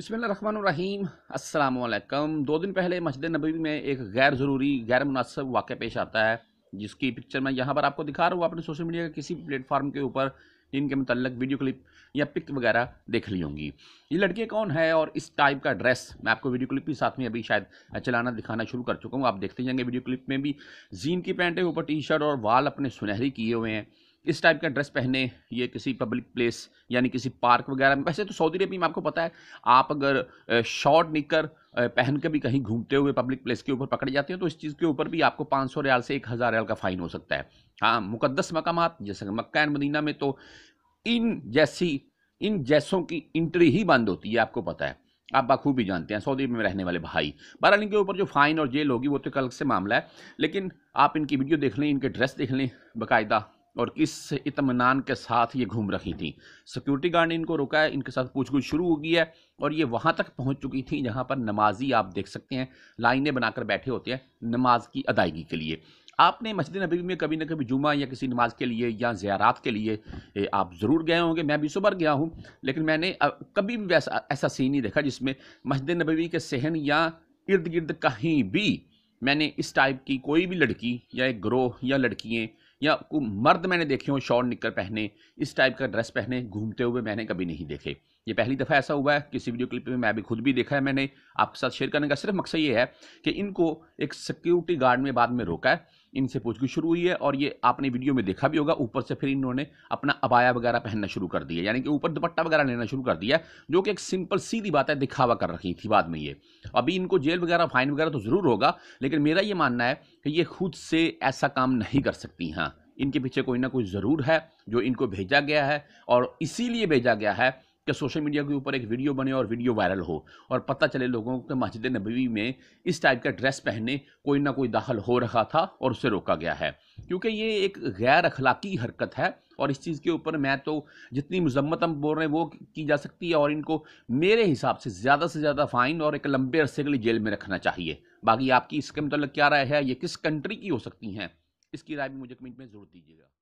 बसमीम अल्लाम दो दिन पहले मस्जिद नबी में एक गैर ज़रूरी गैर मुनासब वाक़ पेश आता है जिसकी पिक्चर मैं यहाँ पर आपको दिखा रहा हूँ आपने सोशल मीडिया के किसी भी प्लेटफार्म के ऊपर इनके मतलब वीडियो क्लिप या पिक वगैरह देख ली होंगी ये लड़के कौन है और इस टाइप का ड्रेस मैं आपको वीडियो क्लिप भी साथ में अभी शायद चलाना दिखाना शुरू कर चुका हूँ आप देखते जाएंगे वीडियो क्लिप में भी जीन की पैंटें ऊपर टी शर्ट और वाल अपने सुनहरी किए हुए हैं इस टाइप का ड्रेस पहने ये किसी पब्लिक प्लेस यानी किसी पार्क वगैरह में वैसे तो सऊदी अरबी में आपको पता है आप अगर शॉर्ट निकर पहन के भी कहीं घूमते हुए पब्लिक प्लेस के ऊपर पकड़े जाते हैं तो इस चीज़ के ऊपर भी आपको पाँच सौ रियाल से एक हज़ार रियाल का फ़ाइन हो सकता है हाँ मुकदस मकाम जैसे मक्का एंड मदीना में तो इन जैसी इन जैसों की इंट्री ही बंद होती है आपको पता है आप बखूबी जानते हैं सऊदी में रहने वाले भाई बहरहाल इनके ऊपर जो फ़ाइन और जेल होगी वो तो एक अलग से मामला है लेकिन आप इनकी वीडियो देख लें इनके ड्रेस देख लें बाकायदा और इस इतमान के साथ ये घूम रही थी सिक्योरिटी गार्ड ने इनको रुका है इनके साथ गुछ शुरू हो गई है और ये वहाँ तक पहुँच चुकी थी जहाँ पर नमाजी आप देख सकते हैं लाइनें बनाकर बैठे होते हैं नमाज की अदायगी के लिए आपने मस्जिद नबी में कभी ना कभी जुमा या किसी नमाज के लिए या ज़्यारात के लिए आप ज़रूर गए होंगे मैं भी सुबह गया हूँ लेकिन मैंने कभी भी वैसा ऐसा सीन नहीं देखा जिसमें मस्जिद नबी के सहन या इर्द गिर्द कहीं भी मैंने इस टाइप की कोई भी लड़की या एक ग्रोह या लड़कियाँ या मर्द मैंने देखे हों शॉर्ट निकल पहने इस टाइप का ड्रेस पहने घूमते हुए मैंने कभी नहीं देखे ये पहली दफ़ा ऐसा हुआ है किसी वीडियो क्लिप में मैं अभी खुद भी देखा है मैंने आपके साथ शेयर करने का सिर्फ मकसद ये है कि इनको एक सिक्योरिटी गार्ड में बाद में रोका है इनसे पूछगी शुरू हुई है और ये आपने वीडियो में देखा भी होगा ऊपर से फिर इन्होंने अपना अबाया वगैरह पहनना शुरू कर दिया यानी कि ऊपर दुपट्टा वगैरह लेना शुरू कर दिया जो कि एक सिंपल सीधी बात है दिखावा कर रखी थी बाद में ये अभी इनको जेल वगैरह फाइन वगैरह तो ज़रूर होगा लेकिन मेरा ये मानना है कि ये खुद से ऐसा काम नहीं कर सकती हाँ इनके पीछे कोई ना कोई ज़रूर है जो इनको भेजा गया है और इसीलिए भेजा गया है कि सोशल मीडिया के ऊपर एक वीडियो बने और वीडियो वायरल हो और पता चले लोगों को मस्जिद नबी में इस टाइप का ड्रेस पहने कोई ना कोई दाखिल हो रहा था और उसे रोका गया है क्योंकि ये एक गैर अखलाकी हरकत है और इस चीज़ के ऊपर मैं तो जितनी मजम्मत हम बोल रहे हैं वो की जा सकती है और इनको मेरे हिसाब से ज़्यादा से ज़्यादा फ़ाइन और एक लंबे अरसे के लिए जेल में रखना चाहिए बाकी आपकी इसके मतलब क्या राय है ये किस कंट्री की हो सकती हैं इसकी राय भी मुझे कमेंट में ज़रूर दीजिएगा